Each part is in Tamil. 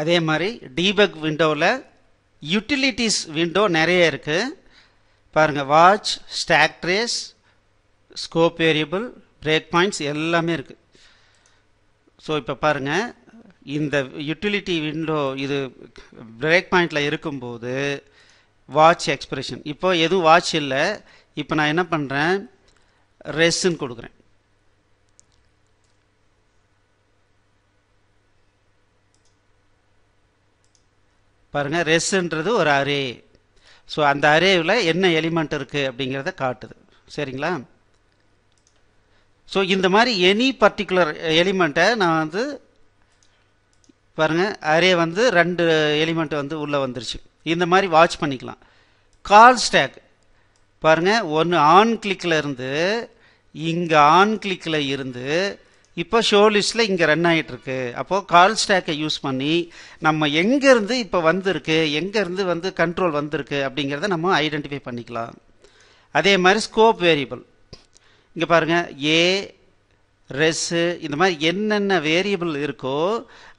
அதே மாதிரி டீபக் விண்டோவில் யூட்டிலிட்டிஸ் விண்டோ நிறைய இருக்குது பாருங்கள் watch stack trace scope variable break points எல்லாமே இருக்குது ஸோ இப்போ பாருங்கள் இந்த யூட்டிலிட்டி விண்டோ இது பிரேக் பாயிண்டில் இருக்கும்போது வாட்ச் எக்ஸ்பிரஷன் இப்போ எதுவும் வாட்ச் இல்லை இப்போ நான் என்ன பண்ணுறேன் ரெஸ்ன்னு கொடுக்குறேன் பாருங்கள் ரெஸ்ன்றது ஒரு அரே ஸோ அந்த அரேவில் என்ன எலிமெண்ட் இருக்குது அப்படிங்கிறத காட்டுது சரிங்களா ஸோ இந்த மாதிரி எனி பர்டிகுலர் எலிமெண்ட்டை நான் வந்து பாருங்கள் அரே வந்து ரெண்டு எலிமெண்ட்டு வந்து உள்ளே வந்துருச்சு இந்த மாதிரி வாட்ச் பண்ணிக்கலாம் கால் ஸ்டேக் பாருங்கள் ஒன்று ஆன் கிளிக்கில் இருந்து இங்கே ஆன் கிளிக்கில் இருந்து இப்போ ஷோ லிஸ்ட்டில் இங்கே ரன் ஆகிட்டுருக்கு அப்போது கால் ஸ்டாக்கை யூஸ் பண்ணி நம்ம எங்கேருந்து இப்போ வந்திருக்கு எங்கேருந்து வந்து கண்ட்ரோல் வந்திருக்கு அப்படிங்கிறத நம்ம ஐடென்டிஃபை பண்ணிக்கலாம் அதே மாதிரி ஸ்கோப் வேரியபிள் இங்கே பாருங்கள் ஏ ரெஸ்ஸு இந்த மாதிரி என்னென்ன வேரியபிள் இருக்கோ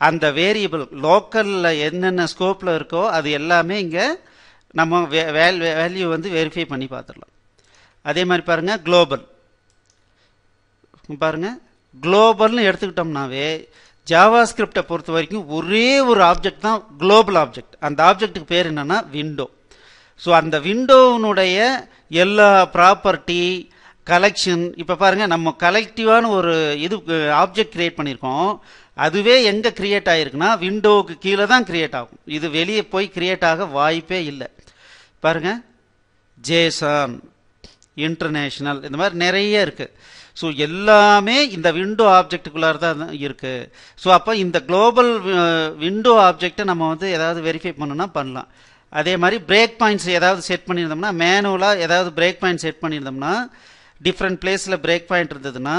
அந்த வேரியபிள் லோக்கலில் என்னென்ன ஸ்கோப்பில் இருக்கோ அது எல்லாமே இங்கே நம்ம வே வேல்யூ வந்து வெரிஃபை பண்ணி பார்த்துடலாம் அதே மாதிரி பாருங்கள் குளோபல் பாருங்கள் குளோபல்னு எடுத்துக்கிட்டோம்னாவே ஜாவா ஸ்கிரிப்டை பொறுத்த வரைக்கும் ஒரே ஒரு ஆப்ஜெக்ட் தான் குளோபல் ஆப்ஜெக்ட் அந்த ஆப்ஜெக்ட்டுக்கு பேர் என்னென்னா விண்டோ ஸோ அந்த விண்டோவினுடைய எல்லா ப்ராப்பர்ட்டி கலெக்ஷன் இப்போ பாருங்கள் நம்ம கலெக்டிவான ஒரு இது ஆப்ஜெக்ட் க்ரியேட் பண்ணியிருக்கோம் அதுவே எங்கே க்ரியேட் ஆகிருக்குன்னா விண்டோவுக்கு கீழே தான் க்ரியேட் ஆகும் இது வெளியே போய் க்ரியேட் ஆக வாய்ப்பே இல்லை பாருங்கள் ஜேசான் இன்டர்நேஷ்னல் இந்த மாதிரி நிறைய இருக்குது ஸோ எல்லாமே இந்த விண்டோ ஆப்ஜெக்டுக்குள்ளார தான் இருக்குது ஸோ அப்போ இந்த குளோபல் விண்டோ ஆப்ஜெக்டை நம்ம வந்து ஏதாவது வெரிஃபை பண்ணணும்னா பண்ணலாம் அதே மாதிரி பிரேக் பாயிண்ட்ஸ் ஏதாவது செட் பண்ணியிருந்தோம்னா மேனுவலாக ஏதாவது பிரேக் பாயிண்ட் செட் பண்ணியிருந்தோம்னா டிஃப்ரெண்ட் பிளேஸில் பிரேக் பாயிண்ட் இருந்ததுன்னா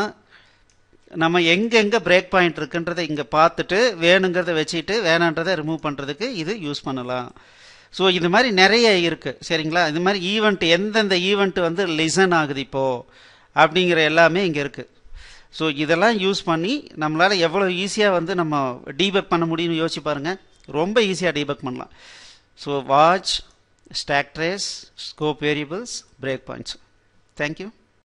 நம்ம எங்கெங்கே பிரேக் பாயிண்ட் இருக்குன்றதை இங்கே பார்த்துட்டு வேணுங்கிறத வச்சுட்டு வேணான்றதை ரிமூவ் பண்ணுறதுக்கு இது யூஸ் பண்ணலாம் ஸோ இது மாதிரி நிறைய இருக்குது சரிங்களா இது மாதிரி ஈவெண்ட் எந்தெந்த ஈவெண்ட் வந்து லிசன் ஆகுது இப்போது அப்படிங்கிற எல்லாமே இங்கே இருக்குது ஸோ இதெல்லாம் யூஸ் பண்ணி நம்மளால் எவ்வளோ ஈஸியாக வந்து நம்ம டீபக் பண்ண முடியும்னு யோசிச்சு பாருங்கள் ரொம்ப ஈஸியாக டீபக் பண்ணலாம் so watch stack trace scope variables break points thank you